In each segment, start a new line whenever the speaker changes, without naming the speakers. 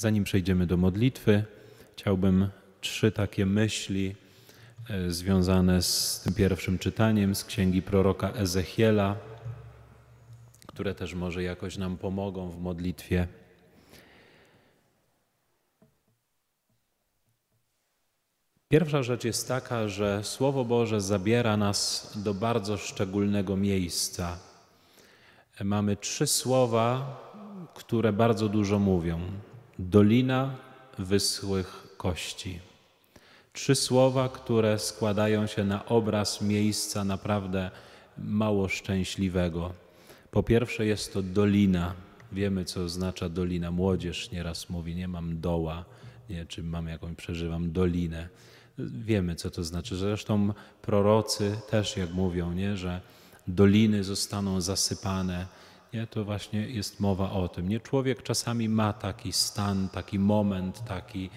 Zanim przejdziemy do modlitwy, chciałbym trzy takie myśli e, związane z tym pierwszym czytaniem z księgi proroka Ezechiela, które też może jakoś nam pomogą w modlitwie. Pierwsza rzecz jest taka, że Słowo Boże zabiera nas do bardzo szczególnego miejsca. E, mamy trzy słowa, które bardzo dużo mówią. Dolina Wyschłych Kości. Trzy słowa, które składają się na obraz miejsca naprawdę mało szczęśliwego. Po pierwsze jest to dolina. Wiemy, co oznacza dolina. Młodzież nieraz mówi, nie mam doła, nie, czy mam jakąś, przeżywam dolinę. Wiemy, co to znaczy. Zresztą prorocy też jak mówią, nie, że doliny zostaną zasypane, nie? to właśnie jest mowa o tym. Nie? Człowiek czasami ma taki stan, taki moment, taki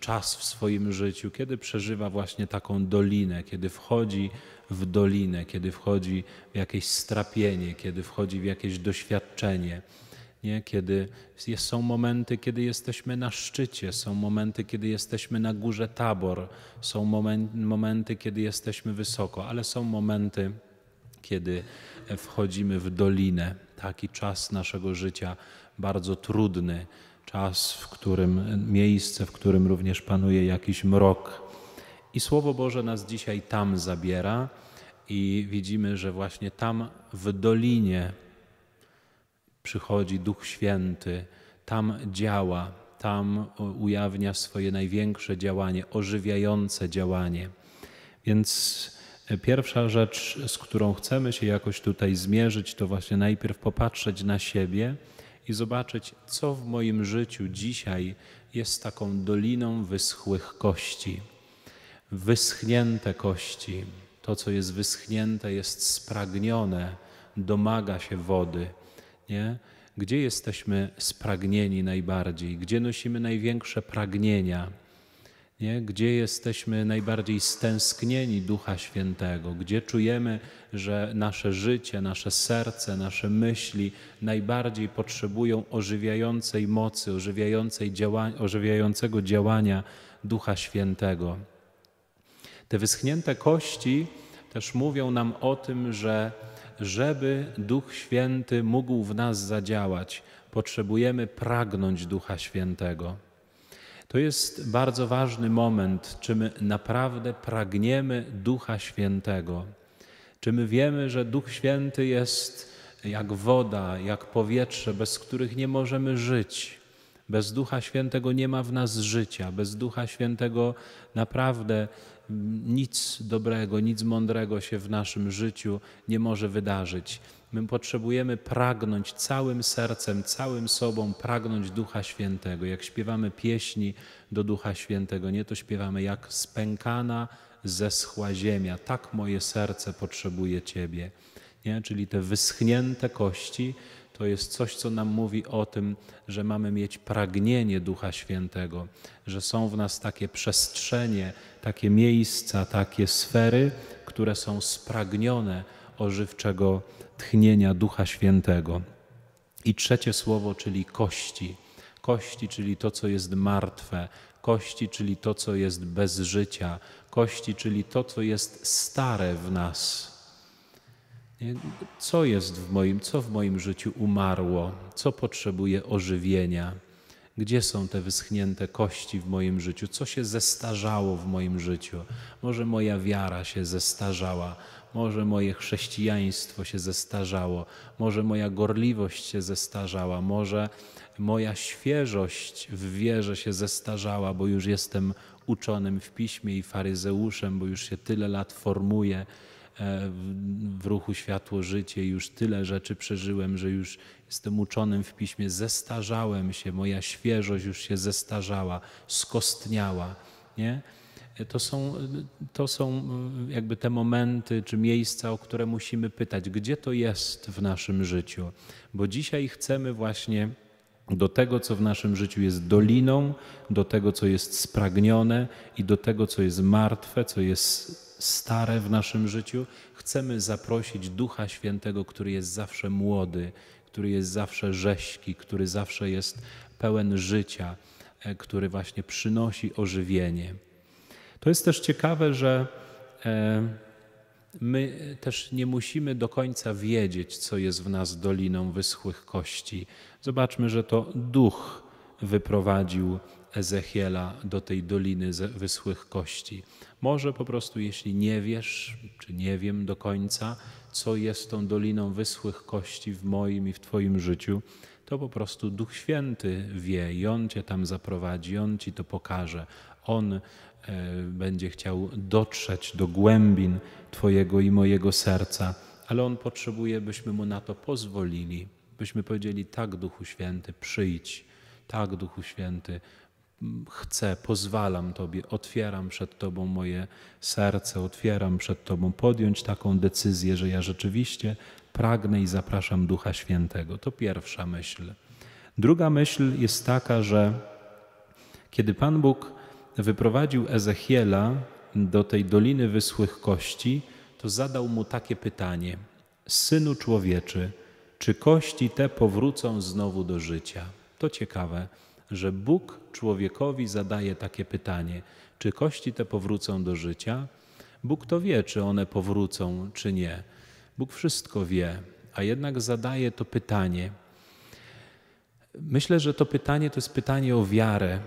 czas w swoim życiu, kiedy przeżywa właśnie taką dolinę, kiedy wchodzi w dolinę, kiedy wchodzi w jakieś strapienie, kiedy wchodzi w jakieś doświadczenie. Nie? Kiedy jest, są momenty, kiedy jesteśmy na szczycie, są momenty, kiedy jesteśmy na górze tabor, są momenty, kiedy jesteśmy wysoko, ale są momenty, kiedy wchodzimy w dolinę. Taki czas naszego życia bardzo trudny, czas, w którym miejsce, w którym również panuje jakiś mrok. I Słowo Boże nas dzisiaj tam zabiera i widzimy, że właśnie tam w dolinie przychodzi Duch Święty, tam działa, tam ujawnia swoje największe działanie, ożywiające działanie. Więc Pierwsza rzecz, z którą chcemy się jakoś tutaj zmierzyć, to właśnie najpierw popatrzeć na siebie i zobaczyć, co w moim życiu dzisiaj jest taką doliną wyschłych kości. Wyschnięte kości, to co jest wyschnięte, jest spragnione, domaga się wody. Nie? Gdzie jesteśmy spragnieni najbardziej? Gdzie nosimy największe pragnienia? nie? gdzie jesteśmy najbardziej stęsknieni Ducha Świętego, gdzie czujemy, że nasze życie, nasze serce, nasze myśli najbardziej potrzebują ożywiającej mocy, ożywiającej działa ożywiającego działania Ducha Świętego. Te wyschnięte kości też mówią nam o tym, że żeby Duch Święty mógł w nas zadziałać, potrzebujemy pragnąć Ducha Świętego. To jest bardzo ważny moment, czy my naprawdę pragniemy Ducha Świętego. Czy my wiemy, że Duch Święty jest jak woda, jak powietrze, bez których nie możemy żyć. Bez Ducha Świętego nie ma w nas życia, bez Ducha Świętego naprawdę nic dobrego, nic mądrego się w naszym życiu nie może wydarzyć. My potrzebujemy pragnąć całym sercem, całym sobą, pragnąć Ducha Świętego. Jak śpiewamy pieśni do Ducha Świętego, nie to śpiewamy jak spękana, zeschła ziemia. Tak moje serce potrzebuje Ciebie. Nie? Czyli te wyschnięte kości to jest coś, co nam mówi o tym, że mamy mieć pragnienie Ducha Świętego, że są w nas takie przestrzenie, takie miejsca, takie sfery, które są spragnione ożywczego tchnienia Ducha Świętego. I trzecie słowo, czyli kości. Kości, czyli to, co jest martwe, kości, czyli to, co jest bez życia, kości, czyli to, co jest stare w nas. Co jest w moim, co w moim życiu umarło, co potrzebuje ożywienia, gdzie są te wyschnięte kości w moim życiu, co się zestarzało w moim życiu. Może moja wiara się zestarzała, może moje chrześcijaństwo się zestarzało, może moja gorliwość się zestarzała, może moja świeżość w wierze się zestarzała, bo już jestem uczonym w piśmie i faryzeuszem, bo już się tyle lat formuję e, w ruchu światło życie, już tyle rzeczy przeżyłem, że już jestem uczonym w piśmie, zestarzałem się, moja świeżość już się zestarzała, skostniała. Nie? to są, to są y, jakby te momenty czy miejsca, o które musimy pytać, gdzie to jest w naszym życiu. Bo dzisiaj chcemy właśnie do tego, co w naszym życiu jest doliną, do tego, co jest spragnione i do tego, co jest martwe, co jest stare w naszym życiu. Chcemy zaprosić Ducha Świętego, który jest zawsze młody, który jest zawsze rześki, który zawsze jest pełen życia, e, który właśnie przynosi ożywienie. To jest też ciekawe, że e, my też nie musimy do końca wiedzieć, co jest w nas doliną wyschłych kości. Zobaczmy, że to duch wyprowadził Ezechiela do tej doliny wyschłych kości. Może po prostu, jeśli nie wiesz, czy nie wiem do końca, co jest tą doliną wyschłych kości w moim i w Twoim życiu, to po prostu Duch Święty wie i On cię tam zaprowadzi, On ci to pokaże. On e, będzie chciał dotrzeć do głębin Twojego i mojego serca, ale On potrzebuje, byśmy Mu na to pozwolili, byśmy powiedzieli: Tak, Duchu Święty, przyjdź, tak, Duchu Święty, chcę, pozwalam Tobie, otwieram przed Tobą moje serce, otwieram przed Tobą podjąć taką decyzję, że ja rzeczywiście pragnę i zapraszam Ducha Świętego. To pierwsza myśl. Druga myśl jest taka, że kiedy Pan Bóg wyprowadził Ezechiela do tej Doliny Wysłych Kości, to zadał mu takie pytanie: Synu człowieczy, czy kości te powrócą znowu do życia? To ciekawe że Bóg człowiekowi zadaje takie pytanie: czy kości te powrócą do życia? Bóg to wie, czy one powrócą, czy nie. Bóg wszystko wie, a jednak zadaje to pytanie. Myślę, że to pytanie to jest pytanie o wiarę.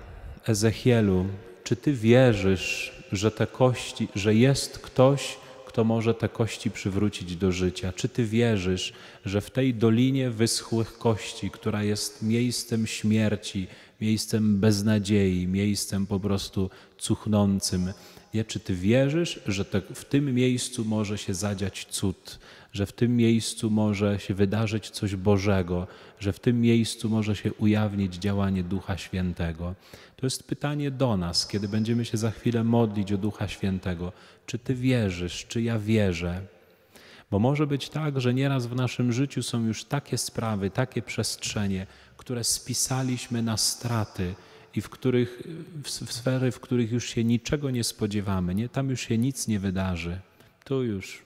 Ezechielu, czy ty wierzysz, że te kości, że jest ktoś, kto może te kości przywrócić do życia? Czy ty wierzysz, że w tej dolinie wyschłych kości, która jest miejscem śmierci, miejscem beznadziei, miejscem po prostu cuchnącym, nie? czy ty wierzysz, że te, w tym miejscu może się zadziać cud, że w tym miejscu może się wydarzyć coś Bożego, że w tym miejscu może się ujawnić działanie Ducha Świętego. To jest pytanie do nas, kiedy będziemy się za chwilę modlić o Ducha Świętego. Czy Ty wierzysz, czy ja wierzę? Bo może być tak, że nieraz w naszym życiu są już takie sprawy, takie przestrzenie, które spisaliśmy na straty i w, których, w sfery, w których już się niczego nie spodziewamy, nie? tam już się nic nie wydarzy. Tu już,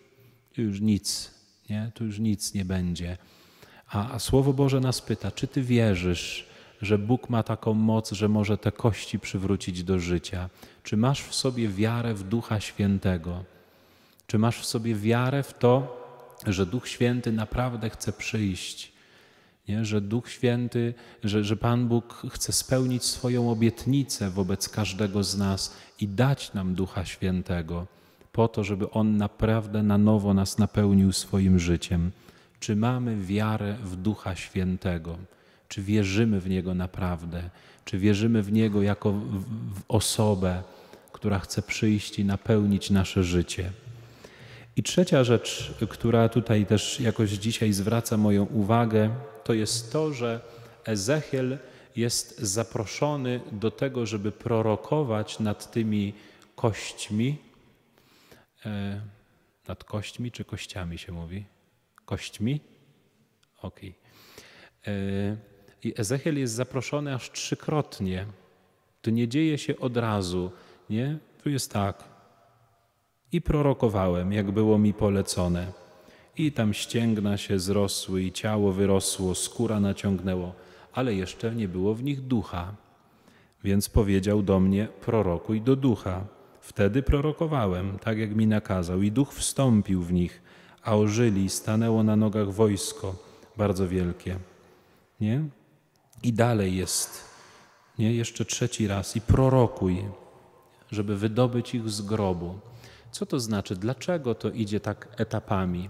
już nic nie? tu już nic nie będzie. A, a Słowo Boże nas pyta, czy ty wierzysz, że Bóg ma taką moc, że może te kości przywrócić do życia? Czy masz w sobie wiarę w Ducha Świętego? Czy masz w sobie wiarę w to, że Duch Święty naprawdę chce przyjść? Nie? Że Duch Święty, że, że Pan Bóg chce spełnić swoją obietnicę wobec każdego z nas i dać nam Ducha Świętego po to, żeby On naprawdę na nowo nas napełnił swoim życiem. Czy mamy wiarę w Ducha Świętego? Czy wierzymy w Niego naprawdę? Czy wierzymy w Niego jako w osobę, która chce przyjść i napełnić nasze życie? I trzecia rzecz, która tutaj też jakoś dzisiaj zwraca moją uwagę, to jest to, że Ezechiel jest zaproszony do tego, żeby prorokować nad tymi kośćmi, E, nad kośćmi czy kościami się mówi? Kośćmi? Okej. Okay. E, I Ezechiel jest zaproszony aż trzykrotnie. To nie dzieje się od razu, nie? Tu jest tak. I prorokowałem, jak było mi polecone. I tam ścięgna się zrosły, i ciało wyrosło, skóra naciągnęło, ale jeszcze nie było w nich ducha. Więc powiedział do mnie: prorokuj do ducha. Wtedy prorokowałem, tak jak mi nakazał, i duch wstąpił w nich, a ożyli, stanęło na nogach wojsko bardzo wielkie. Nie? I dalej jest, nie? Jeszcze trzeci raz. I prorokuj, żeby wydobyć ich z grobu. Co to znaczy? Dlaczego to idzie tak etapami?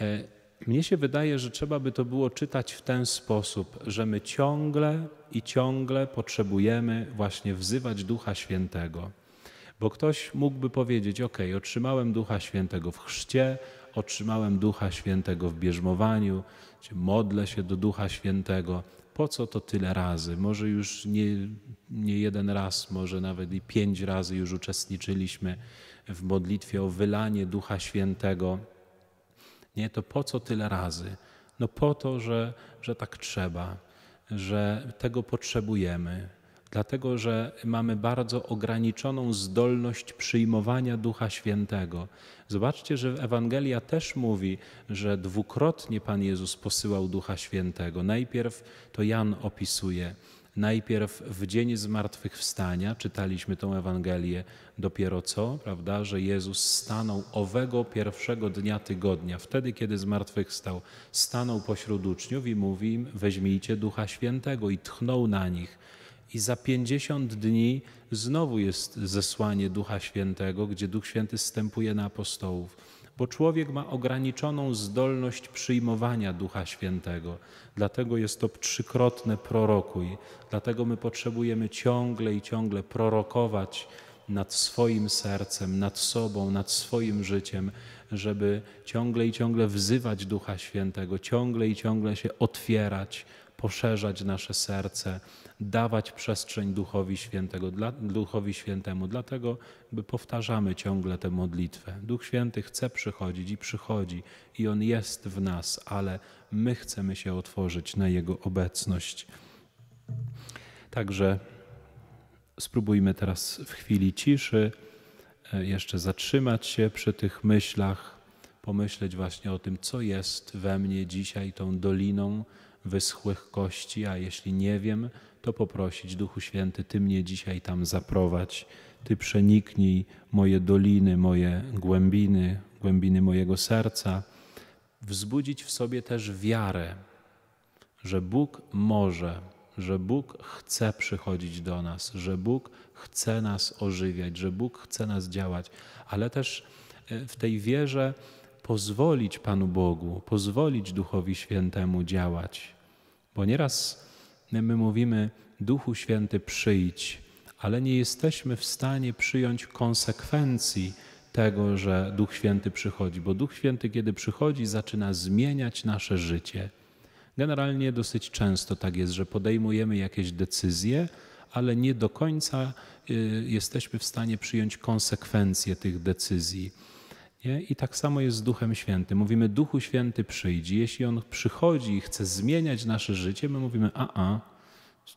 E, mnie się wydaje, że trzeba by to było czytać w ten sposób, że my ciągle i ciągle potrzebujemy właśnie wzywać Ducha Świętego. Bo ktoś mógłby powiedzieć: OK, otrzymałem Ducha Świętego w chrzcie, otrzymałem Ducha Świętego w bierzmowaniu, modlę się do Ducha Świętego. Po co to tyle razy? Może już nie, nie jeden raz, może nawet i pięć razy już uczestniczyliśmy w modlitwie o wylanie Ducha Świętego. Nie, to po co tyle razy? No po to, że, że tak trzeba, że tego potrzebujemy, dlatego że mamy bardzo ograniczoną zdolność przyjmowania Ducha Świętego. Zobaczcie, że Ewangelia też mówi, że dwukrotnie Pan Jezus posyłał Ducha Świętego. Najpierw to Jan opisuje. Najpierw w dzień zmartwychwstania, czytaliśmy tę Ewangelię dopiero co, prawda, że Jezus stanął owego pierwszego dnia tygodnia, wtedy kiedy zmartwychwstał, stanął pośród uczniów i mówi im, weźmijcie Ducha Świętego i tchnął na nich i za 50 dni znowu jest zesłanie Ducha Świętego, gdzie Duch Święty stępuje na apostołów. Bo człowiek ma ograniczoną zdolność przyjmowania Ducha Świętego. Dlatego jest to trzykrotne prorokuj. Dlatego my potrzebujemy ciągle i ciągle prorokować nad swoim sercem, nad sobą, nad swoim życiem, żeby ciągle i ciągle wzywać Ducha Świętego, ciągle i ciągle się otwierać, poszerzać nasze serce, dawać przestrzeń Duchowi, Świętego, dla, Duchowi Świętemu. Dlatego by powtarzamy ciągle tę modlitwę. Duch Święty chce przychodzić i przychodzi, i On jest w nas, ale my chcemy się otworzyć na Jego obecność. Także spróbujmy teraz w chwili ciszy e, jeszcze zatrzymać się przy tych myślach, pomyśleć właśnie o tym, co jest we mnie dzisiaj tą doliną wyschłych kości, a jeśli nie wiem, to poprosić Duchu Święty, Ty mnie dzisiaj tam zaprowadź, Ty przeniknij moje doliny, moje głębiny, głębiny mojego serca. Wzbudzić w sobie też wiarę, że Bóg może, że Bóg chce przychodzić do nas, że Bóg chce nas ożywiać, że Bóg chce nas działać, ale też e, w tej wierze pozwolić Panu Bogu, pozwolić Duchowi Świętemu działać. Bo nieraz my mówimy, Duchu Święty przyjdź, ale nie jesteśmy w stanie przyjąć konsekwencji tego, że Duch Święty przychodzi, bo Duch Święty, kiedy przychodzi, zaczyna zmieniać nasze życie. Generalnie dosyć często tak jest, że podejmujemy jakieś decyzje, ale nie do końca y, jesteśmy w stanie przyjąć konsekwencje tych decyzji. Nie? I tak samo jest z Duchem Świętym. Mówimy, Duchu Święty przyjdzie. Jeśli On przychodzi i chce zmieniać nasze życie, my mówimy, a, a,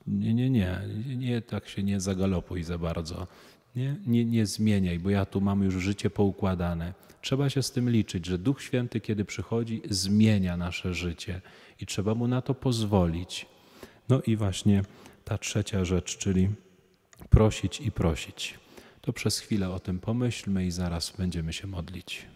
nie, nie, nie, nie, tak się nie zagalopuj za bardzo. Nie? Nie, nie zmieniaj, bo ja tu mam już życie poukładane. Trzeba się z tym liczyć, że Duch Święty, kiedy przychodzi, zmienia nasze życie i trzeba mu na to pozwolić. No i właśnie ta trzecia rzecz, czyli prosić i prosić to przez chwilę o tym pomyślmy i zaraz będziemy się modlić.